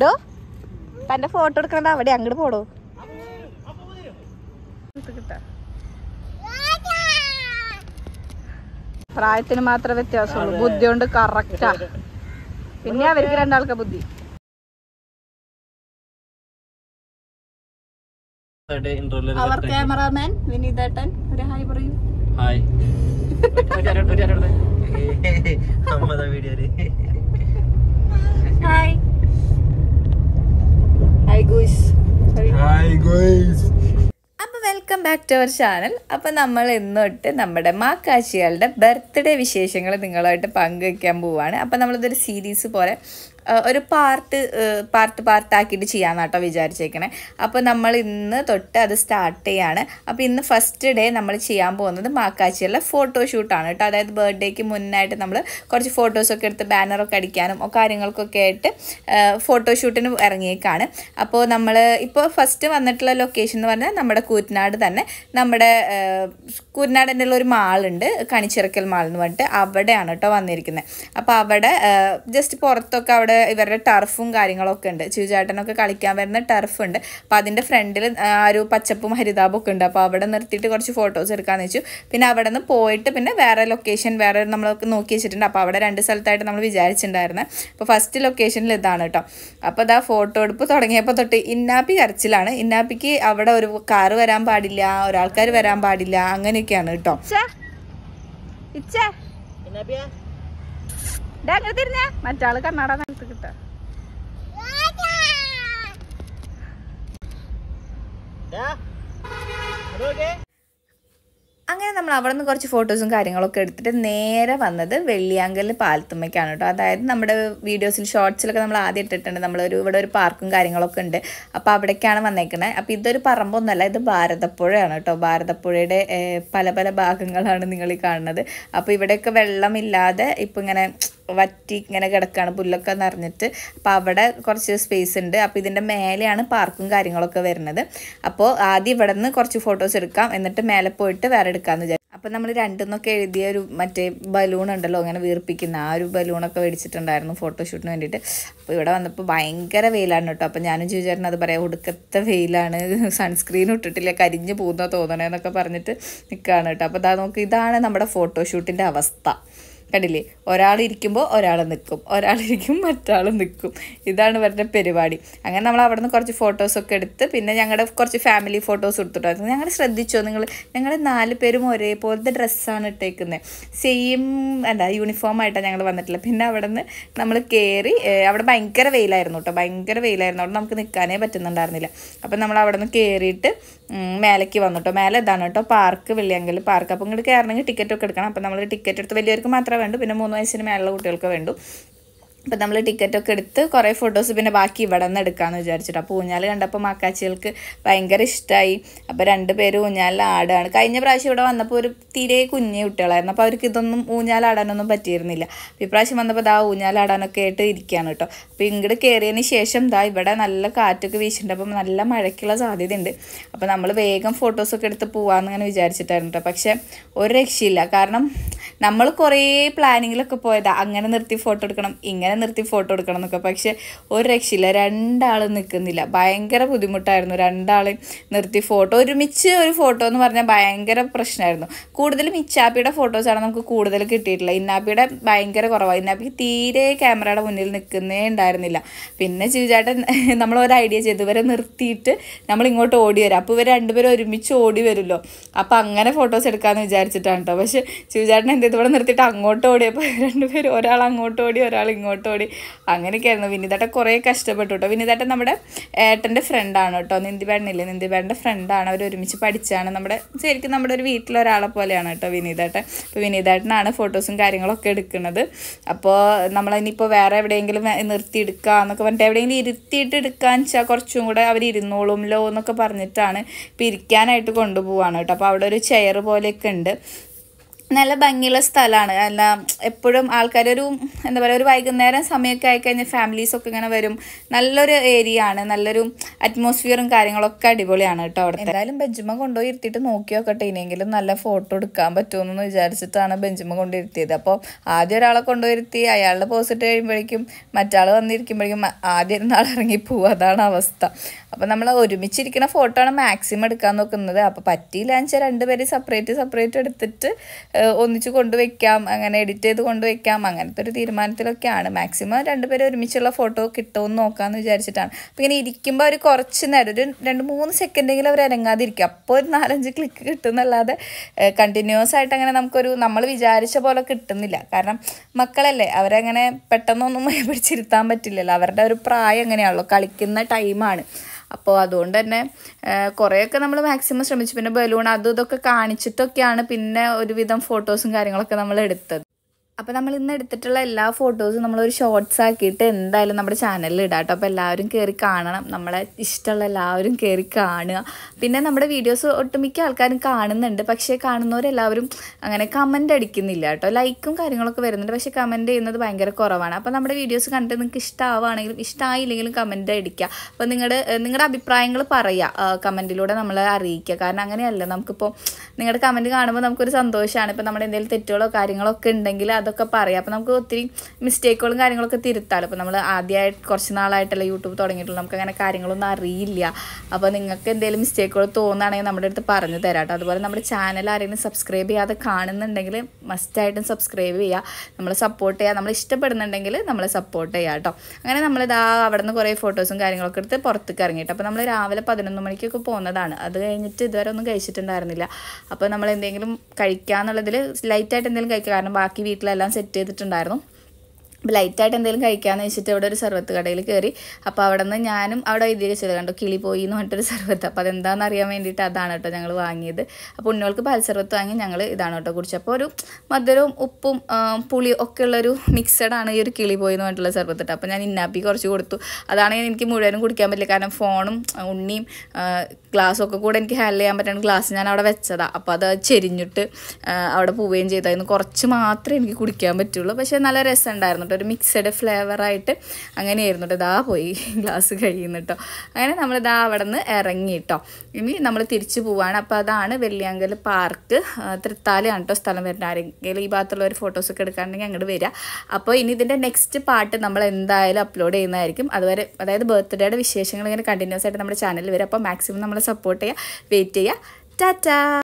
ഡോ തൻ്റെ ഫോട്ടോ എടുക്കണ്ട അവിടെ അങ്ങോട്ട് പോടോ പ്രായത്തിന് മാത്രം വ്യത്യാസമുള്ളൂ ബുദ്ധി കൊണ്ട് കറക്റ്റാ പിന്നെ അവർക്ക് രണ്ടാൾക്ക് ബുദ്ധി അവർ ക്യാമറാമാൻ വിനീതേട്ടൻ ഒരു ഹായ് പറയൂ hi video back to our channel അപ്പോൾ നമ്മൾ ഇന്നൊട്ട് നമ്മുടെ മാക്കാശികളുടെ ബർത്ത്ഡേ വിശേഷങ്ങൾ നിങ്ങളുമായിട്ട് പങ്കുവയ്ക്കാൻ പോവുകയാണ് അപ്പോൾ നമ്മളിതൊരു സീരീസ് പോലെ ഒരു പാർട്ട് പാർട്ട് പാർട്ടാക്കിയിട്ട് ചെയ്യാമെന്ന് കേട്ടോ വിചാരിച്ചേക്കണേ അപ്പോൾ നമ്മൾ ഇന്ന് തൊട്ട് അത് സ്റ്റാർട്ട് ചെയ്യാണ് അപ്പോൾ ഇന്ന് ഫസ്റ്റ് ഡേ നമ്മൾ ചെയ്യാൻ പോകുന്നത് മാക്കാച്ചിയിലെ ഫോട്ടോഷൂട്ടാണ് കേട്ടോ അതായത് ബർത്ത്ഡേക്ക് മുന്നായിട്ട് നമ്മൾ കുറച്ച് ഫോട്ടോസൊക്കെ എടുത്ത് ബാനറൊക്കെ അടിക്കാനും കാര്യങ്ങൾക്കൊക്കെ ആയിട്ട് ഫോട്ടോഷൂട്ടിന് ഇറങ്ങിയേക്കാണ് അപ്പോൾ നമ്മൾ ഇപ്പോൾ ഫസ്റ്റ് വന്നിട്ടുള്ള ലൊക്കേഷൻ എന്ന് പറഞ്ഞാൽ നമ്മുടെ കൂറ്റനാട് തന്നെ നമ്മുടെ കൂറ്റനാട് എന്നുള്ള ഒരു മാളുണ്ട് കണിച്ചിറക്കൽ മാൾ എന്ന് പറഞ്ഞിട്ട് അവിടെയാണ് കേട്ടോ വന്നിരിക്കുന്നത് അപ്പോൾ അവിടെ ജസ്റ്റ് പുറത്തൊക്കെ അവിടെ ഇവരുടെ ടർഫും കാര്യങ്ങളൊക്കെ ഉണ്ട് ചുചാട്ടനൊക്കെ കളിക്കാൻ വരുന്ന ടർഫ് ഉണ്ട് അപ്പോൾ അതിൻ്റെ ഫ്രണ്ടിൽ ഒരു പച്ചപ്പും ഹരിതാപും ഒക്കെ ഉണ്ട് അപ്പോൾ അവിടെ നിർത്തിയിട്ട് കുറച്ച് ഫോട്ടോസ് എടുക്കാമെന്ന് വെച്ചു പിന്നെ അവിടെ നിന്ന് പോയിട്ട് പിന്നെ വേറെ ലൊക്കേഷൻ വേറെ നമ്മൾ നോക്കി വെച്ചിട്ടുണ്ട് അപ്പോൾ അവിടെ രണ്ട് സ്ഥലത്തായിട്ട് നമ്മൾ വിചാരിച്ചിട്ടുണ്ടായിരുന്നത് അപ്പോൾ ഫസ്റ്റ് ലൊക്കേഷനിൽ ഇതാണ് കേട്ടോ അപ്പോൾ അതാ ഫോട്ടോ എടുപ്പ് തുടങ്ങിയപ്പോൾ തൊട്ട് ഇന്നാപ്പി കരച്ചിലാണ് ഇന്നാപ്പിക്ക് അവിടെ ഒരു കാറ് വരാൻ പാടില്ല ഒരാൾക്കാർ വരാൻ പാടില്ല അങ്ങനെയൊക്കെയാണ് കേട്ടോ ഇച്ച ഇച്ചാ അങ്ങനെ തിരിഞ്ഞ മറ്റാള് കണ്ണാട നിലത്ത് കിട്ട അങ്ങനെ നമ്മൾ അവിടെ നിന്ന് കുറച്ച് ഫോട്ടോസും കാര്യങ്ങളൊക്കെ എടുത്തിട്ട് നേരെ വന്നത് വെള്ളിയാങ്കൽ പാലത്തുമ്മയ്ക്കാണ് കേട്ടോ അതായത് നമ്മുടെ വീഡിയോസിൽ ഷോർട്സിലൊക്കെ നമ്മൾ ആദ്യം ഇട്ടിട്ടുണ്ട് നമ്മളൊരു ഇവിടെ ഒരു പാർക്കും കാര്യങ്ങളൊക്കെ ഉണ്ട് അപ്പോൾ അവിടേക്കാണ് വന്നേക്കണേ അപ്പോൾ ഇതൊരു പറമ്പൊന്നുമല്ല ഇത് ഭാരതപ്പുഴയാണ് കേട്ടോ ഭാരതപ്പുഴയുടെ പല പല ഭാഗങ്ങളാണ് നിങ്ങൾ ഈ കാണുന്നത് അപ്പോൾ ഇവിടെയൊക്കെ വെള്ളമില്ലാതെ ഇപ്പം ഇങ്ങനെ വറ്റി ഇങ്ങനെ കിടക്കുകയാണ് പുല്ലൊക്കെ നിറഞ്ഞിട്ട് അപ്പോൾ അവിടെ കുറച്ച് സ്പേസ് ഉണ്ട് അപ്പോൾ ഇതിൻ്റെ മേലെയാണ് പാർക്കും കാര്യങ്ങളൊക്കെ വരുന്നത് അപ്പോൾ ആദ്യം ഇവിടെ നിന്ന് കുറച്ച് ഫോട്ടോസ് എടുക്കാം എന്നിട്ട് മേലെ പോയിട്ട് വേറെ എടുക്കാമെന്ന് വിചാരിച്ചു അപ്പോൾ നമ്മൾ രണ്ടുന്നൊക്കെ എഴുതിയ ഒരു മറ്റേ ബലൂൺ ഉണ്ടല്ലോ അങ്ങനെ വീർപ്പിക്കുന്ന ആ ഒരു ബലൂണൊക്കെ മേടിച്ചിട്ടുണ്ടായിരുന്നു ഫോട്ടോഷൂട്ടിന് വേണ്ടിയിട്ട് അപ്പോൾ ഇവിടെ വന്നപ്പോൾ ഭയങ്കര വെയിലാണ് കേട്ടോ അപ്പോൾ ഞാനും ചോദിച്ചായിരുന്നു അത് പറയാം ഉടുക്കത്ത വെയിലാണ് സൺസ്ക്രീൻ ഇട്ടിട്ടില്ല കരിഞ്ഞ് പോകുന്നോ തോന്നണേ എന്നൊക്കെ പറഞ്ഞിട്ട് നിൽക്കുകയാണ് കേട്ടോ അപ്പോൾ അതാ നോക്ക് ഇതാണ് നമ്മുടെ ഫോട്ടോഷൂട്ടിൻ്റെ അവസ്ഥ കണ്ടില്ലേ ഒരാൾ ഇരിക്കുമ്പോൾ ഒരാൾ നിൽക്കും ഒരാൾ ഇരിക്കും മറ്റാൾ നിൽക്കും ഇതാണ് ഇവരുടെ പരിപാടി അങ്ങനെ നമ്മൾ അവിടെ നിന്ന് കുറച്ച് ഫോട്ടോസൊക്കെ എടുത്ത് പിന്നെ ഞങ്ങളുടെ കുറച്ച് ഫാമിലി ഫോട്ടോസ് എടുത്തിട്ടുണ്ടായിരുന്നു ഞങ്ങൾ ശ്രദ്ധിച്ചോ നിങ്ങൾ ഞങ്ങളുടെ നാല് പേരും ഒരേപോലത്തെ ഡ്രസ്സാണ് ഇട്ടേക്കുന്നത് സെയിം എന്താ യൂണിഫോം ആയിട്ടാണ് ഞങ്ങൾ വന്നിട്ടുള്ളത് പിന്നെ അവിടെ നിന്ന് നമ്മൾ കയറി അവിടെ ഭയങ്കര വെയിലായിരുന്നു കേട്ടോ ഭയങ്കര വെയിലായിരുന്നു അവിടെ നമുക്ക് നിൽക്കാനേ പറ്റുന്നുണ്ടായിരുന്നില്ല അപ്പം നമ്മൾ അവിടെ നിന്ന് കയറിയിട്ട് മേലേക്ക് വന്നു കേട്ടോ മേലെ ഇതാണ് കേട്ടോ പാർക്ക് വെള്ളിയെങ്കിൽ പാർക്ക് അപ്പം ഇങ്ങോട്ട് കയറണമെങ്കിൽ ടിക്കറ്റ് ഒക്കെ എടുക്കണം അപ്പം നമ്മൾ ടിക്കറ്റ് എടുത്ത് വലിയവർക്ക് മാത്രം വേണ്ടു പിന്നെ മൂന്ന് വയസ്സിന് മേലുള്ള കുട്ടികൾക്ക് വേണ്ടു അപ്പം നമ്മൾ ടിക്കറ്റൊക്കെ എടുത്ത് കുറേ ഫോട്ടോസ് പിന്നെ ബാക്കി ഇവിടെ നിന്ന് എടുക്കാമെന്ന് വിചാരിച്ചിട്ട് അപ്പോൾ ഊഞ്ഞാൽ കണ്ടപ്പോൾ മക്കാച്ചികൾക്ക് ഭയങ്കര ഇഷ്ടമായി അപ്പോൾ രണ്ട് പേര് ഊഞ്ഞാലിൽ ആടാണ് കഴിഞ്ഞ പ്രാവശ്യം ഇവിടെ വന്നപ്പോൾ ഒരു തീരെ കുഞ്ഞു കുട്ടികളായിരുന്നു അപ്പോൾ അവർക്ക് ഇതൊന്നും ഊഞ്ഞാലാടാനൊന്നും പറ്റിയിരുന്നില്ല ഇപ്രാവശ്യം വന്നപ്പോൾ ദാ ഊഞ്ഞാലാടാനൊക്കെ ആയിട്ട് ഇരിക്കുകയാണ് കേട്ടോ അപ്പോൾ ഇങ്ങോട്ട് കയറിയതിന് ശേഷം ദാ ഇവിടെ നല്ല കാറ്റൊക്കെ വീശിട്ടുണ്ട് അപ്പം നല്ല മഴയ്ക്കുള്ള സാധ്യതയുണ്ട് അപ്പോൾ നമ്മൾ വേഗം ഫോട്ടോസൊക്കെ എടുത്ത് പോകാമെന്ന് ഇങ്ങനെ വിചാരിച്ചിട്ടായിരുന്നു കേട്ടോ പക്ഷേ ഒരു രക്ഷയില്ല കാരണം നമ്മൾ കുറേ പ്ലാനിങ്ങിലൊക്കെ പോയതാണ് അങ്ങനെ നിർത്തി ഫോട്ടോ എടുക്കണം ഇങ്ങനെ നിർത്തി ഫോട്ടോ എടുക്കണം എന്നൊക്കെ പക്ഷേ ഒരു രക്ഷയില്ല രണ്ടാളും നിൽക്കുന്നില്ല ഭയങ്കര ബുദ്ധിമുട്ടായിരുന്നു രണ്ടാൾ നിർത്തി ഫോട്ടോ ഒരുമിച്ച് ഒരു ഫോട്ടോ എന്ന് പറഞ്ഞാൽ ഭയങ്കര പ്രശ്നമായിരുന്നു കൂടുതലും ഇച്ചാപ്പിയുടെ ഫോട്ടോസാണ് നമുക്ക് കൂടുതൽ കിട്ടിയിട്ടുള്ളത് ഇന്നാപ്പിയുടെ ഭയങ്കര കുറവാണ് ഇന്നാപ്പിക്ക് തീരെ ക്യാമറയുടെ മുന്നിൽ നിൽക്കുന്നേ ഉണ്ടായിരുന്നില്ല പിന്നെ ചിവചേട്ടൻ നമ്മൾ ഒരു ഐഡിയ ചെയ്തു ഇവരെ നിർത്തിയിട്ട് നമ്മൾ ഇങ്ങോട്ട് ഓടി വരാം അപ്പോൾ ഇവർ രണ്ടുപേരും ഒരുമിച്ച് ഓടി വരുമല്ലോ അപ്പോൾ അങ്ങനെ ഫോട്ടോസ് എടുക്കാമെന്ന് വിചാരിച്ചിട്ടാണ് കേട്ടോ പക്ഷേ ചിവചേട്ടൻ എന്ത് ഇവിടെ നിർത്തിയിട്ട് അങ്ങോട്ട് ഓടിയപ്പോൾ രണ്ടുപേരും ഒരാൾ അങ്ങോട്ട് ഓടി ഒരാൾ ഇങ്ങോട്ട് ഓടി അങ്ങനെയൊക്കെയായിരുന്നു വിനിതാട്ട കുറേ കഷ്ടപ്പെട്ടു കേട്ടോ വിനിതാട്ട നമ്മുടെ ഏട്ടൻ്റെ ഫ്രണ്ടാണ് കേട്ടോ നിന്ദിബേടനില്ലേ നിന്ദിബേടൻ്റെ ഫ്രണ്ടാണ് അവർ ഒരുമിച്ച് പഠിച്ചാണ് നമ്മുടെ ശരിക്കും നമ്മുടെ ഒരു വീട്ടിലൊരാളെ പോലെയാണ് കേട്ടോ വിനീതേട്ടൻ അപ്പോൾ വിനീതേട്ടനാണ് ഫോട്ടോസും കാര്യങ്ങളൊക്കെ എടുക്കുന്നത് അപ്പോൾ നമ്മളിനിപ്പോൾ വേറെ എവിടെയെങ്കിലും നിർത്തി എടുക്കുക എന്നൊക്കെ പറഞ്ഞിട്ട് എവിടെയെങ്കിലും ഇരുത്തിയിട്ട് എടുക്കാന്ന് വെച്ചാൽ കുറച്ചും കൂടെ അവർ ഇരുന്നോളുമല്ലോ എന്നൊക്കെ പറഞ്ഞിട്ടാണ് പിരിക്കാനായിട്ട് ഇരിക്കാനായിട്ട് കൊണ്ടുപോവാണ് കേട്ടോ അപ്പോൾ അവിടെ ഒരു ചെയർ പോലെയൊക്കെ ഉണ്ട് നല്ല ഭംഗിയുള്ള സ്ഥലമാണ് അല്ല എപ്പോഴും ആൾക്കാരൊരു എന്താ പറയുക ഒരു വൈകുന്നേരം സമയമൊക്കെ ആയിക്കഴിഞ്ഞാൽ ഫാമിലീസൊക്കെ ഇങ്ങനെ വരും നല്ലൊരു ഏരിയ ആണ് നല്ലൊരു അറ്റ്മോസ്ഫിയറും കാര്യങ്ങളൊക്കെ അടിപൊളിയാണ് കേട്ടോ അവിടെ എന്തായാലും ബെഞ്ചുമ കൊണ്ടുപോയി ഇരുത്തിയിട്ട് നോക്കി നോക്കട്ടെ ഇനിയെങ്കിലും നല്ല ഫോട്ടോ എടുക്കാൻ പറ്റുമെന്ന് വിചാരിച്ചിട്ടാണ് ബെഞ്ചുമ കൊണ്ടിരുത്തിയത് അപ്പോൾ ആദ്യം ഒരാളെ കൊണ്ടുപോയിരുത്തി അയാളുടെ പോസിറ്റ് കഴിയുമ്പോഴേക്കും മറ്റാൾ വന്നിരിക്കുമ്പോഴേക്കും ആദ്യം ഇരുന്ന ഇറങ്ങി പോവും അതാണ് അവസ്ഥ അപ്പോൾ നമ്മൾ ഒരുമിച്ചിരിക്കുന്ന ഫോട്ടോ ആണ് മാക്സിമം എടുക്കാൻ നോക്കുന്നത് അപ്പോൾ പറ്റിയില്ല എന്ന് വെച്ചാൽ രണ്ടുപേരും സെപ്പറേറ്റ് സെപ്പറേറ്റ് എടുത്തിട്ട് ഒന്നിച്ച് കൊണ്ടുവയ്ക്കാം അങ്ങനെ എഡിറ്റ് ചെയ്ത് കൊണ്ടുവയ്ക്കാം അങ്ങനത്തെ ഒരു തീരുമാനത്തിലൊക്കെയാണ് മാക്സിമം രണ്ടുപേരും ഒരുമിച്ചുള്ള ഫോട്ടോ കിട്ടുമെന്ന് നോക്കാമെന്ന് വിചാരിച്ചിട്ടാണ് അപ്പം ഇങ്ങനെ ഇരിക്കുമ്പോൾ അവർ കുറച്ച് നേരം ഒരു രണ്ട് മൂന്ന് സെക്കൻഡെങ്കിലും അവർ ഇറങ്ങാതിരിക്കും അപ്പോൾ ഒരു നാലഞ്ച് ക്ലിക്ക് കിട്ടുന്നല്ലാതെ കണ്ടിന്യൂസ് ആയിട്ട് അങ്ങനെ നമുക്കൊരു നമ്മൾ വിചാരിച്ച പോലെ കിട്ടുന്നില്ല കാരണം മക്കളല്ലേ അവരങ്ങനെ പെട്ടെന്നൊന്നും പിടിച്ചിരുത്താൻ പറ്റില്ലല്ലോ അവരുടെ ഒരു പ്രായം എങ്ങനെയാണല്ലോ കളിക്കുന്ന ടൈമാണ് അപ്പോൾ അതുകൊണ്ട് തന്നെ കുറേയൊക്കെ നമ്മൾ മാക്സിമം ശ്രമിച്ചു പിന്നെ ബലൂൺ അതും ഇതൊക്കെ കാണിച്ചിട്ടൊക്കെയാണ് പിന്നെ ഒരുവിധം ഫോട്ടോസും കാര്യങ്ങളൊക്കെ നമ്മൾ എടുത്തത് അപ്പോൾ നമ്മൾ ഇന്ന് എടുത്തിട്ടുള്ള എല്ലാ ഫോട്ടോസും നമ്മളൊരു ഷോർട്സ് ആക്കിയിട്ട് എന്തായാലും നമ്മുടെ ചാനലിൽ ഇടാം കേട്ടോ അപ്പോൾ എല്ലാവരും കയറി കാണണം നമ്മളെ ഇഷ്ടമുള്ള എല്ലാവരും കയറി കാണുക പിന്നെ നമ്മുടെ വീഡിയോസ് ഒട്ടുമിക്ക ആൾക്കാരും കാണുന്നുണ്ട് പക്ഷേ കാണുന്നവരെല്ലാവരും അങ്ങനെ കമൻ്റ് അടിക്കുന്നില്ല കേട്ടോ ലൈക്കും കാര്യങ്ങളൊക്കെ വരുന്നുണ്ട് പക്ഷേ കമൻറ്റ് ചെയ്യുന്നത് ഭയങ്കര കുറവാണ് അപ്പോൾ നമ്മുടെ വീഡിയോസ് കണ്ടിട്ട് നിങ്ങൾക്ക് ഇഷ്ടമാവുകയാണെങ്കിലും ഇഷ്ടമായില്ലെങ്കിലും കമൻറ്റ് അടിക്കുക അപ്പോൾ നിങ്ങളുടെ നിങ്ങളുടെ അഭിപ്രായങ്ങൾ പറയുക കമൻറ്റിലൂടെ നമ്മളെ അറിയിക്കുക കാരണം അങ്ങനെയല്ല നമുക്കിപ്പോൾ നിങ്ങളുടെ കമൻറ്റ് കാണുമ്പോൾ നമുക്കൊരു സന്തോഷമാണ് ഇപ്പോൾ നമ്മുടെ എന്തെങ്കിലും തെറ്റുകളോ കാര്യങ്ങളോ ഒക്കെ ഉണ്ടെങ്കിൽ അതൊക്കെ പറയാം അപ്പോൾ നമുക്ക് ഒത്തിരി മിസ്റ്റേക്കുകളും കാര്യങ്ങളൊക്കെ തിരുത്താം അപ്പോൾ നമ്മൾ ആദ്യമായിട്ട് കുറച്ച് നാളായിട്ടല്ലേ യൂട്യൂബ് തുടങ്ങിയിട്ടുള്ളൂ നമുക്ക് അങ്ങനെ കാര്യങ്ങളൊന്നും അറിയില്ല അപ്പോൾ നിങ്ങൾക്ക് എന്തെങ്കിലും മിസ്റ്റേക്കുകൾ തോന്നുകയാണെങ്കിൽ നമ്മുടെ അടുത്ത് പറഞ്ഞു തരാം കേട്ടോ അതുപോലെ നമ്മുടെ ചാനൽ ആരെങ്കിലും സബ്സ്ക്രൈബ് ചെയ്യാതെ കാണുന്നുണ്ടെങ്കിൽ മസ്റ്റായിട്ടും സബ്സ്ക്രൈബ് ചെയ്യുക നമ്മളെ സപ്പോർട്ട് ചെയ്യുക നമ്മൾ ഇഷ്ടപ്പെടുന്നുണ്ടെങ്കിൽ നമ്മളെ സപ്പോർട്ട് ചെയ്യുക കേട്ടോ അങ്ങനെ നമ്മളിതാ അവിടെ നിന്ന് കുറേ ഫോട്ടോസും കാര്യങ്ങളൊക്കെ എടുത്ത് പുറത്തേക്ക് ഇറങ്ങിയിട്ട് അപ്പോൾ നമ്മൾ രാവിലെ പതിനൊന്ന് മണിക്കൊക്കെ പോകുന്നതാണ് അത് കഴിഞ്ഞിട്ട് ഇതുവരെ ഒന്നും കഴിച്ചിട്ടുണ്ടായിരുന്നില്ല അപ്പോൾ നമ്മൾ എന്തെങ്കിലും കഴിക്കുക എന്നുള്ളതിൽ ലൈറ്റായിട്ട് എന്തെങ്കിലും കഴിക്കുക കാരണം ബാക്കി വീട്ടിലെ എല്ലാം സെറ്റ് ചെയ്തിട്ടുണ്ടായിരുന്നു ലൈറ്റായിട്ട് എന്തെങ്കിലും കഴിക്കാമെന്ന് വെച്ചിട്ട് ഇവിടെ ഒരു സർവത്ത് കടയിൽ കയറി അപ്പോൾ അവിടെ നിന്ന് ഞാനും അവിടെ എഴുതി വെച്ചത് കണ്ടു കിളി പോയി എന്ന് പറഞ്ഞിട്ടൊരു സർവത്ത് അപ്പോൾ അതെന്താണെന്ന് അറിയാൻ വേണ്ടിയിട്ട് അതാണ് കേട്ടോ ഞങ്ങൾ വാങ്ങിയത് അപ്പോൾ ഉണ്ണികൾക്ക് പാൽ സർവത്ത് വാങ്ങി ഞങ്ങൾ ഇതാണ് കേട്ടോ കുടിച്ചത് അപ്പോൾ ഒരു മധുരവും ഉപ്പും പുളി ഒക്കെ ഉള്ളൊരു മിക്സഡാണ് ഈ ഒരു കിളി പോയി എന്ന് പറഞ്ഞിട്ടുള്ള സർവത്ത് കേട്ടോ അപ്പോൾ ഞാൻ ഇന്നാപ്പി കുറച്ച് കൊടുത്തു അതാണെങ്കിൽ എനിക്ക് മുഴുവനും കുടിക്കാൻ പറ്റില്ല കാരണം ഫോണും ഉണ്ണിയും ഗ്ലാസ്സൊക്കെ കൂടെ എനിക്ക് ഹാൻഡിൽ ചെയ്യാൻ പറ്റുന്ന ഗ്ലാസ് ഞാൻ അവിടെ വെച്ചതാണ് അപ്പോൾ അത് ചെരിഞ്ഞിട്ട് അവിടെ പോവുകയും ചെയ്തായിരുന്നു കുറച്ച് മാത്രമേ എനിക്ക് കുടിക്കാൻ പറ്റുള്ളൂ പക്ഷേ നല്ല രസമുണ്ടായിരുന്നു കേട്ടോ ഒരു മിക്സഡ് ഫ്ലേവറായിട്ട് അങ്ങനെയായിരുന്നു കേട്ടോ ഇതാ പോയി ഗ്ലാസ് കഴിയുന്നു കേട്ടോ അങ്ങനെ നമ്മൾ ഇതാ അവിടെ നിന്ന് ഇറങ്ങി കേട്ടോ ഇനി നമ്മൾ തിരിച്ചു പോവാണ് അപ്പോൾ അതാണ് വെള്ളിയാങ്കൽ പാർക്ക് തൃത്താലയാണ് കേട്ടോ സ്ഥലം വരുന്നത് ആരെങ്കിലും ഈ ഭാഗത്തുള്ള ഒരു ഫോട്ടോസൊക്കെ എടുക്കാണെങ്കിൽ അങ്ങോട്ട് വരിക അപ്പോൾ ഇനി ഇതിൻ്റെ നെക്സ്റ്റ് പാർട്ട് നമ്മൾ എന്തായാലും അപ്ലോഡ് ചെയ്യുന്നതായിരിക്കും അതുവരെ അതായത് ബർത്ത്ഡേയുടെ വിശേഷങ്ങൾ ഇങ്ങനെ കണ്ടിന്യൂസ് ആയിട്ട് നമ്മുടെ ചാനലിൽ വരും അപ്പോൾ മാക്സിമം നമ്മളെ സപ്പോർട്ട് ചെയ്യുക വെയിറ്റ് ചെയ്യുക ടാറ്റാ